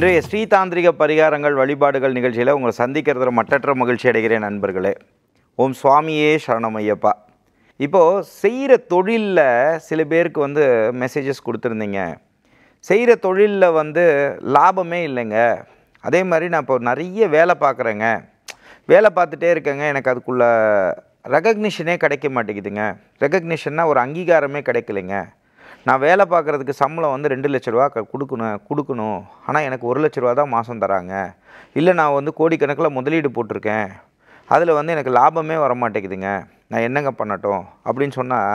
இன்றைய ஸ்ரீதாந்திரிக பரிகாரங்கள் வழிபாடுகள் நிகழ்ச்சியில் உங்களை சந்திக்கிறதுல மற்றற்ற மகிழ்ச்சி அடைகிறேன் நண்பர்களே ஓம் சுவாமியே சரணமையப்பா இப்போது செய்கிற தொழிலில் சில பேருக்கு வந்து மெசேஜஸ் கொடுத்துருந்தீங்க செய்கிற தொழிலில் வந்து லாபமே இல்லைங்க அதே மாதிரி நான் இப்போ நிறைய வேலை பார்க்குறேங்க வேலை பார்த்துட்டே இருக்கேங்க எனக்கு அதுக்குள்ளே ரெகக்னிஷனே கிடைக்க மாட்டேங்குதுங்க ரெக்கக்னிஷன்னா ஒரு அங்கீகாரமே கிடைக்கலைங்க நான் வேலை பார்க்குறதுக்கு சம்பளம் வந்து ரெண்டு லட்ச ரூபா கொடுக்கணும் கொடுக்கணும் ஆனால் எனக்கு ஒரு லட்ச ரூபா தான் மாதம் தராங்க இல்லை நான் வந்து கோடிக்கணக்கில் முதலீடு போட்டிருக்கேன் அதில் வந்து எனக்கு லாபமே வர மாட்டேங்குதுங்க நான் என்னங்க பண்ணட்டும் அப்படின்னு சொன்னால்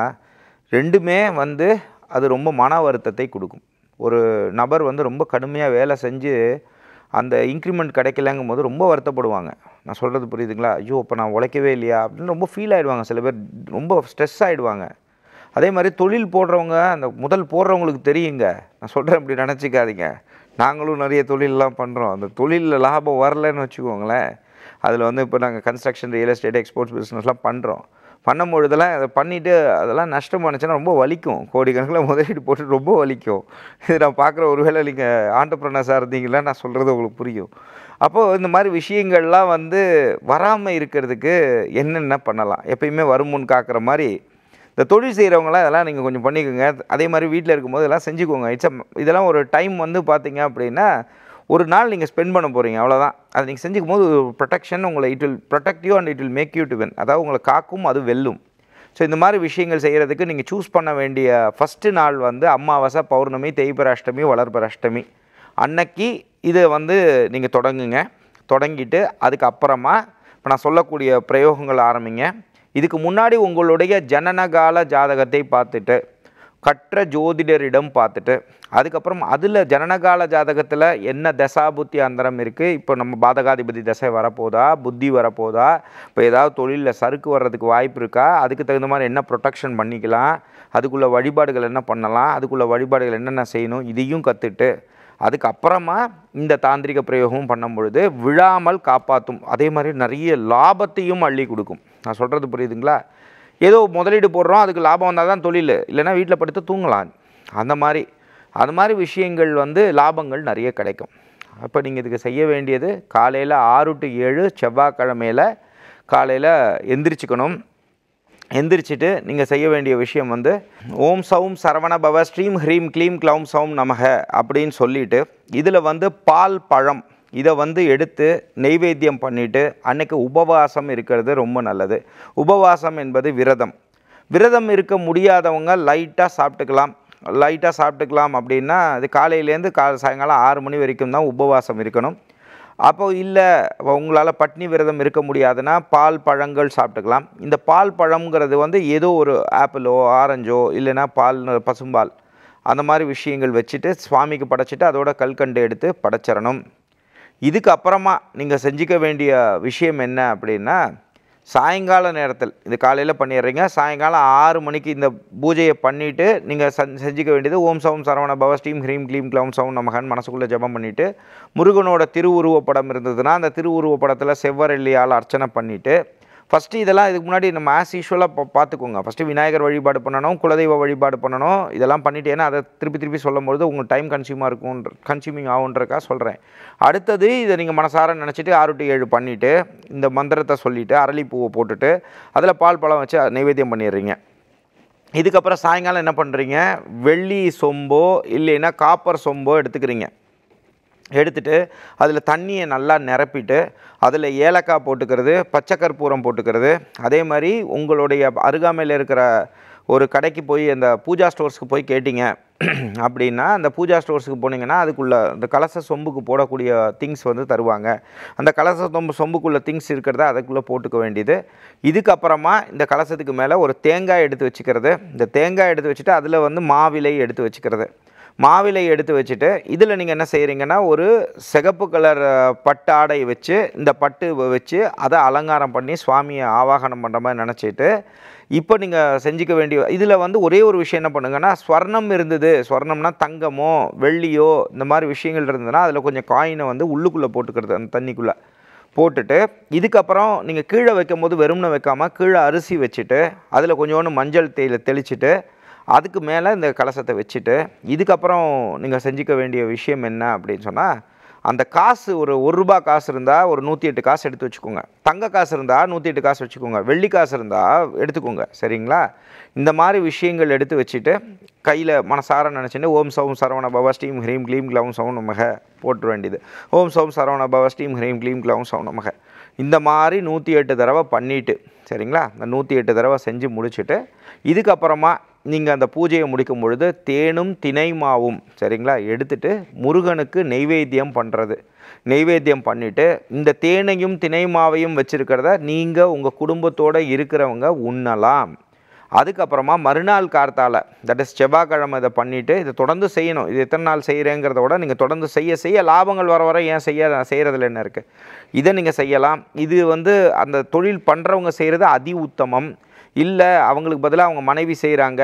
ரெண்டுமே வந்து அது ரொம்ப மன வருத்தத்தை கொடுக்கும் ஒரு நபர் வந்து ரொம்ப கடுமையாக வேலை செஞ்சு அந்த இன்க்ரிமெண்ட் கிடைக்கலங்கும் போது ரொம்ப வருத்தப்படுவாங்க நான் சொல்கிறது புரியுதுங்களா ஐயோ இப்போ நான் உழைக்கவே இல்லையா அப்படின்னு ரொம்ப ஃபீல் ஆகிடுவாங்க சில பேர் ரொம்ப ஸ்ட்ரெஸ் ஆகிடுவாங்க அதே மாதிரி தொழில் போடுறவங்க அந்த முதல் போடுறவங்களுக்கு தெரியுங்க நான் சொல்கிறேன் இப்படி நினச்சிக்காதீங்க நாங்களும் நிறைய தொழிலெலாம் பண்ணுறோம் அந்த தொழிலில் லாபம் வரலன்னு வச்சுக்கோங்களேன் அதில் வந்து இப்போ நாங்கள் கன்ஸ்ட்ரக்ஷன் ரியல் எஸ்டேட் எக்ஸ்போர்ட்ஸ் பிஸ்னஸ்லாம் பண்ணுறோம் பண்ணும்பொழுதெல்லாம் அதை பண்ணிவிட்டு அதெல்லாம் நஷ்டம் பண்ணிச்சுன்னா ரொம்ப வலிக்கும் கோடிக்கணக்கில் முதலீடு போட்டு ரொம்ப வலிக்கும் இது நான் பார்க்குற ஒருவேளை நீங்கள் ஆண்டர்பிரனர்ஸாக இருந்தீங்களா நான் சொல்கிறது உங்களுக்கு புரியும் அப்போது இந்த மாதிரி விஷயங்கள்லாம் வந்து வராமல் இருக்கிறதுக்கு என்னென்ன பண்ணலாம் எப்பயுமே வருமுன்னு காக்கிற மாதிரி இந்த தொழில் செய்கிறவங்களாம் இதெல்லாம் நீங்கள் கொஞ்சம் பண்ணிக்கோங்க அதே மாதிரி வீட்டில் இருக்கும்போது இதெல்லாம் செஞ்சுக்கோங்க இட்ஸ் இதெல்லாம் ஒரு டைம் வந்து பார்த்தீங்க அப்படின்னா ஒரு நாள் நீங்கள் ஸ்பெண்ட் பண்ண போகிறீங்க அவ்வளோதான் அதை நீங்கள் செஞ்சுக்கும் போது ப்ரொடெக்ஷன் உங்களை it will protect you and it will make you to when அதாவது உங்களை காக்கும் அது வெல்லும் ஸோ இந்த மாதிரி விஷயங்கள் செய்கிறதுக்கு நீங்கள் சூஸ் பண்ண வேண்டிய ஃபஸ்ட்டு நாள் வந்து அமாவாசை பௌர்ணமி தேய்பர அஷ்டமி வளர்பர அஷ்டமி அன்னைக்கு இதை வந்து நீங்கள் தொடங்குங்க தொடங்கிட்டு அதுக்கப்புறமா இப்போ நான் சொல்லக்கூடிய பிரயோகங்கள் ஆரம்பிங்க இதுக்கு முன்னாடி உங்களுடைய ஜனனகால ஜாதகத்தை பார்த்துட்டு கற்ற ஜோதிடரிடம் பார்த்துட்டு அதுக்கப்புறம் அதில் ஜனனகால ஜாதகத்தில் என்ன தசா புத்தி அந்தரம் இருக்குது இப்போ நம்ம பாதகாதிபதி தசை வரப்போதா புத்தி வரப்போதா இப்போ ஏதாவது தொழிலில் சறுக்கு வர்றதுக்கு வாய்ப்பு இருக்கா அதுக்கு தகுந்த மாதிரி என்ன ப்ரொடெக்ஷன் பண்ணிக்கலாம் அதுக்குள்ளே வழிபாடுகள் என்ன பண்ணலாம் அதுக்குள்ளே வழிபாடுகள் என்னென்ன செய்யணும் இதையும் கற்றுட்டு அதுக்கப்புறமா இந்த தாந்திரிக பிரயோகமும் பண்ணும் பொழுது விழாமல் காப்பாற்றும் அதே மாதிரி நிறைய லாபத்தையும் அள்ளி கொடுக்கும் நான் சொல்கிறது புரியுதுங்களா ஏதோ முதலீடு போடுறோம் அதுக்கு லாபம் வந்தால் தான் தொழில் இல்லைன்னா வீட்டில் படுத்து தூங்கலாம் அந்த மாதிரி அந்த மாதிரி விஷயங்கள் வந்து லாபங்கள் நிறைய கிடைக்கும் அப்போ நீங்கள் இதுக்கு செய்ய வேண்டியது காலையில் ஆறு டு ஏழு செவ்வாய்க்கிழமையில் காலையில் எந்திரிச்சுக்கணும் எந்திரிச்சிட்டு நீங்கள் செய்ய வேண்டிய விஷயம் வந்து ஓம் சவும் சரவண பவ ஸ்ட்ரீம் ஹ்ரீம் க்ளீம் க்ளௌம் சவும் நமக அப்படின்னு சொல்லிவிட்டு இதில் வந்து பால் பழம் இதை வந்து எடுத்து நெய்வேத்தியம் பண்ணிவிட்டு அன்றைக்கு உபவாசம் இருக்கிறது ரொம்ப நல்லது உபவாசம் என்பது விரதம் விரதம் இருக்க முடியாதவங்க லைட்டாக சாப்பிட்டுக்கலாம் லைட்டாக சாப்பிட்டுக்கலாம் அப்படின்னா அது காலையிலேருந்து கா சாயங்காலம் ஆறு மணி வரைக்கும் தான் உபவாசம் இருக்கணும் அப்போ இல்லை உங்களால் பட்னி விரதம் இருக்க முடியாதுன்னா பால் பழங்கள் சாப்பிட்டுக்கலாம் இந்த பால் பழம்ங்கிறது வந்து ஏதோ ஒரு ஆப்பிளோ ஆரஞ்சோ இல்லைன்னா பால் பசும்பால் அந்த மாதிரி விஷயங்கள் வச்சுட்டு சுவாமிக்கு படைச்சிட்டு அதோட கல்கண்டு எடுத்து படைச்சிடணும் இதுக்கு அப்புறமா நீங்கள் செஞ்சிக்க வேண்டிய விஷயம் என்ன அப்படின்னா சாயங்கால நேரத்தில் இது காலையில் பண்ணிடுறீங்க சாயங்காலம் ஆறு மணிக்கு இந்த பூஜையை பண்ணிவிட்டு நீங்கள் செஞ்சிக்க வேண்டியது ஓம் சவம் சரவண பவஸ்டீம் ஹ்ரீம் க்ளீம் க்ளவம் சவும் நமகன் மனசுக்குள்ளே ஜபம் பண்ணிவிட்டு முருகனோட திருவுருவப்படம் இருந்ததுன்னா அந்த திருவுருவப்படத்தில் செவ்வரள்ளியால் அர்ச்சனை பண்ணிவிட்டு ஃபஸ்ட்டு இதெல்லாம் இதுக்கு முன்னாடி நம்ம ஆஸ் யூஷுவலாக இப்போ பார்த்துக்கோங்க ஃபஸ்ட்டு விநாயகர் வழிபாடு பண்ணணும் குலதெய்வ வழிபாடு பண்ணணும் இதெல்லாம் பண்ணிட்டு ஏன்னா அதை திருப்பி திருப்பி சொல்லும்போது உங்கள் டைம் கன்சியூமாக இருக்கும்ன்ற கன்சியூமிங் ஆகுன்றக்கா சொல்கிறேன் அடுத்தது இதை நீங்கள் மனசார நினச்சிட்டு ஆறு டு ஏழு பண்ணிவிட்டு இந்த மந்திரத்தை சொல்லிவிட்டு அரளிப்பூவை போட்டுட்டு அதில் பால் பழம் வச்சு நைவேத்தியம் பண்ணிடுறீங்க இதுக்கப்புறம் சாயங்காலம் என்ன பண்ணுறீங்க வெள்ளி சொம்போ இல்லைன்னா காப்பர் சொம்போ எடுத்துக்கிறீங்க எடுத்துட்டு அதில் தண்ணியை நல்லா நிரப்பிட்டு அதில் ஏலக்காய் போட்டுக்கிறது பச்சை கற்பூரம் போட்டுக்கிறது அதே மாதிரி உங்களுடைய அருகாமையில் இருக்கிற ஒரு கடைக்கு போய் அந்த பூஜா ஸ்டோர்ஸ்க்கு போய் கேட்டிங்க அப்படின்னா அந்த பூஜா ஸ்டோர்ஸுக்கு போனீங்கன்னா அதுக்குள்ளே அந்த கலச சொம்புக்கு போடக்கூடிய திங்ஸ் வந்து தருவாங்க அந்த கலச சொம்பு சொம்புக்குள்ளே திங்ஸ் இருக்கிறத அதுக்குள்ளே போட்டுக்க வேண்டியது இதுக்கப்புறமா இந்த கலசத்துக்கு மேலே ஒரு தேங்காய் எடுத்து வச்சுக்கிறது இந்த தேங்காய் எடுத்து வச்சுட்டு அதில் வந்து மாவிலை எடுத்து வச்சுக்கிறது மாவிலை எடுத்து வச்சுட்டு இதில் நீங்கள் என்ன செய்கிறீங்கன்னா ஒரு சிகப்பு கலர் பட்டு ஆடை வச்சு இந்த பட்டு வச்சு அதை அலங்காரம் பண்ணி சுவாமியை ஆவாகனம் பண்ணுற மாதிரி நினச்சிட்டு இப்போ நீங்கள் செஞ்சுக்க வேண்டிய இதில் வந்து ஒரே ஒரு விஷயம் என்ன பண்ணுங்கன்னா ஸ்வர்ணம் இருந்தது ஸ்வர்ணம்னா தங்கமோ வெள்ளியோ இந்த மாதிரி விஷயங்கள் இருந்ததுன்னா அதில் கொஞ்சம் காயினை வந்து உள்ளுக்குள்ளே போட்டுக்கிறது அந்த தண்ணிக்குள்ளே போட்டுட்டு இதுக்கப்புறம் நீங்கள் கீழே வைக்கும் போது வெறும்னு வைக்காமல் கீழே அரிசி வச்சுட்டு அதில் கொஞ்சோண்டு மஞ்சள் தேயில தெளிச்சுட்டு அதுக்கு மேலே இந்த கலசத்தை வச்சுட்டு இதுக்கப்புறம் நீங்கள் செஞ்சுக்க வேண்டிய விஷயம் என்ன அப்படின்னு சொன்னால் அந்த காசு ஒரு ஒரு ரூபா காசு இருந்தால் ஒரு நூற்றி எட்டு காசு எடுத்து வச்சுக்கோங்க தங்க காசு இருந்தால் நூற்றி எட்டு காசு வச்சுக்கோங்க வெள்ளி காசு இருந்தால் எடுத்துக்கோங்க சரிங்களா இந்த மாதிரி விஷயங்கள் எடுத்து வச்சுட்டு கையில் மனசார நினச்சிட்டு ஓம் சௌம் சரவண பவ ஸ்டீம் ஹிரீம் க்ளீம் க்ளவும் சவுன் மக போட்டு வேண்டியது ஓம் சௌம் சரவண பவ ஸ்டீம் ஹ்ரீம் க்ளீம் க்ளவும் சவுன் மக இந்த மாதிரி நூற்றி எட்டு தடவை பண்ணிவிட்டு சரிங்களா இந்த நூற்றி எட்டு தடவை செஞ்சு முடிச்சுட்டு இதுக்கப்புறமா நீங்கள் அந்த பூஜையை முடிக்கும் பொழுது தேனும் தினை மாவும் சரிங்களா எடுத்துட்டு முருகனுக்கு நெய்வேத்தியம் பண்ணுறது நெய்வேத்தியம் பண்ணிவிட்டு இந்த தேனையும் தினை மாவையும் வச்சுருக்கிறத நீங்கள் உங்கள் குடும்பத்தோடு இருக்கிறவங்க உண்ணலாம் அதுக்கப்புறமா மறுநாள் கார்த்தால் தட் இஸ் செவ்வாய்க்கிழமை இதை பண்ணிவிட்டு இதை தொடர்ந்து செய்யணும் இது எத்தனை நாள் செய்கிறேங்கிறத விட நீங்கள் தொடர்ந்து செய்ய செய்ய லாபங்கள் வர வர ஏன் செய்ய செய்கிறதுல என்ன இருக்குது இதை நீங்கள் செய்யலாம் இது வந்து அந்த தொழில் பண்ணுறவங்க செய்கிறது அதி உத்தமம் இல்லை அவங்களுக்கு பதிலாக அவங்க மனைவி செய்கிறாங்க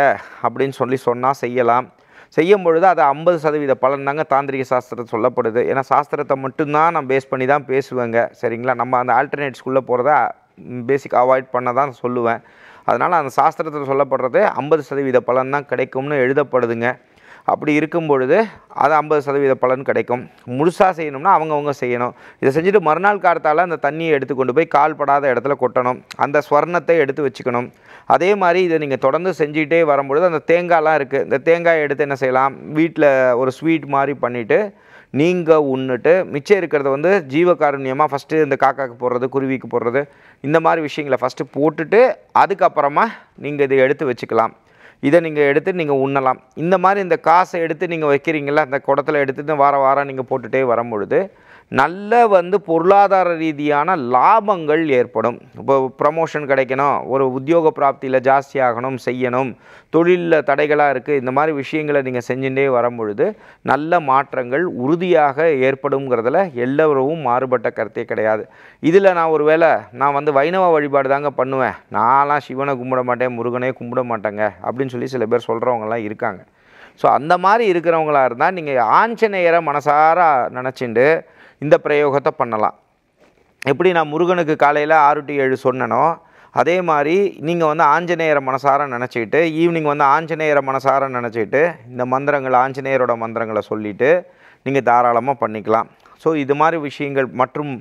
அப்படின்னு சொல்லி சொன்னால் செய்யலாம் செய்யும் பொழுது அது ஐம்பது சதவீத பலன் தாங்க தாந்திரிக சாஸ்திரத்தை சொல்லப்படுது ஏன்னா சாஸ்திரத்தை மட்டும்தான் நான் பேஸ் பண்ணி தான் பேசுவேங்க சரிங்களா நம்ம அந்த ஆல்டர்னேட்ஸ்குள்ளே போகிறத பேசிக் அவாய்ட் பண்ண தான் சொல்லுவேன் அதனால் அந்த சாஸ்திரத்தில் சொல்லப்படுறது ஐம்பது சதவீத பலன் தான் கிடைக்கும்னு எழுதப்படுதுங்க அப்படி இருக்கும் பொழுது அது ஐம்பது சதவீத பலன் கிடைக்கும் முழுசாக செய்யணும்னா அவங்கவுங்க செய்யணும் இதை செஞ்சுட்டு மறுநாள் காலத்தால் அந்த தண்ணியை எடுத்து கொண்டு போய் கால் படாத இடத்துல கொட்டணும் அந்த ஸ்வர்ணத்தை எடுத்து வச்சுக்கணும் அதே மாதிரி இதை நீங்கள் தொடர்ந்து செஞ்சுக்கிட்டே வரும்பொழுது அந்த தேங்காய்லாம் இருக்குது இந்த தேங்காயை எடுத்து என்ன செய்யலாம் வீட்டில் ஒரு ஸ்வீட் மாதிரி பண்ணிவிட்டு நீங்கள் உண்ணுட்டு மிச்சம் இருக்கிறத வந்து ஜீவகாருண்யமாக ஃபஸ்ட்டு இந்த காக்காக்கு போடுறது குருவிக்கு போடுறது இந்த மாதிரி விஷயங்களை ஃபஸ்ட்டு போட்டுட்டு அதுக்கப்புறமா நீங்கள் இதை எடுத்து வச்சுக்கலாம் இதை நீங்கள் எடுத்து நீங்கள் உண்ணலாம் இந்த மாதிரி இந்த காசை எடுத்து நீங்கள் வைக்கிறீங்களா அந்த குடத்தில் எடுத்துகிட்டு வாரம் வாரம் நீங்கள் போட்டுகிட்டே வரும்பொழுது நல்ல வந்து பொருளாதார ரீதியான லாபங்கள் ஏற்படும் இப்போ ப்ரமோஷன் கிடைக்கணும் ஒரு உத்தியோக பிராப்தியில் ஜாஸ்தியாகணும் செய்யணும் தொழிலில் தடைகளாக இருக்குது இந்த மாதிரி விஷயங்களை நீங்கள் செஞ்சுட்டே வரும்பொழுது நல்ல மாற்றங்கள் உறுதியாக ஏற்படுங்கிறதுல எல்லோரும் மாறுபட்ட கருத்தே கிடையாது இதில் நான் ஒரு வேளை நான் வந்து வைணவ வழிபாடு தாங்க பண்ணுவேன் நான்லாம் சிவனை கும்பிட மாட்டேன் முருகனே கும்பிட மாட்டேங்க அப்படின்னு சொல்லி சில பேர் சொல்கிறவங்கலாம் இருக்காங்க ஸோ அந்த மாதிரி இருக்கிறவங்களா இருந்தால் நீங்கள் ஆஞ்சநேயரை மனசார நினச்சிண்டு இந்த பிரயோகத்தை பண்ணலாம் எப்படி நான் முருகனுக்கு காலையில் ஆறு டு ஏழு சொன்னனோ அதே மாதிரி நீங்கள் வந்து ஆஞ்சநேயர மனசார நினச்சிக்கிட்டு ஈவினிங் வந்து ஆஞ்சநேயர மனசார நினச்சிக்கிட்டு இந்த மந்திரங்கள் ஆஞ்சநேயரோட மந்திரங்களை சொல்லிவிட்டு நீங்கள் தாராளமாக பண்ணிக்கலாம் ஸோ இது மாதிரி விஷயங்கள் மற்றும்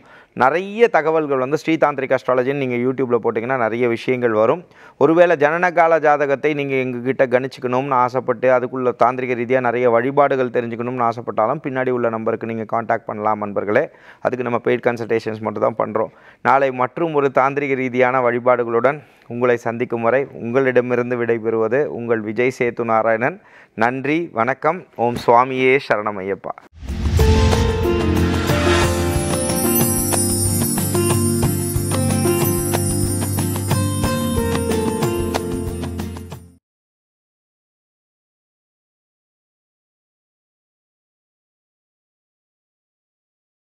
நிறைய தகவல்கள் வந்து ஸ்ரீதாந்திரிக் அஸ்ட்ராலஜின்னு நீங்கள் யூடியூப்பில் போட்டிங்கன்னா நிறைய விஷயங்கள் வரும் ஒருவேளை ஜனனகால ஜாதகத்தை நீங்கள் எங்ககிட்ட கணிச்சிக்கணும்னு ஆசைப்பட்டு அதுக்குள்ளே தாந்திரிக ரீதியாக நிறைய வழிபாடுகள் தெரிஞ்சுக்கணும்னு ஆசைப்பட்டாலும் பின்னாடி உள்ள நம்பருக்கு நீங்கள் காண்டாக்ட் பண்ணலாம் நண்பர்களே அதுக்கு நம்ம பெய்ட் கன்சல்டேஷன்ஸ் மட்டும் தான் பண்ணுறோம் நாளை மற்றும் ஒரு தாந்திரிக ரீதியான வழிபாடுகளுடன் உங்களை சந்திக்கும் வரை உங்களிடமிருந்து விடைபெறுவது உங்கள் விஜய் சேத்து நாராயணன் நன்றி வணக்கம் ஓம் சுவாமியே சரணமையப்பா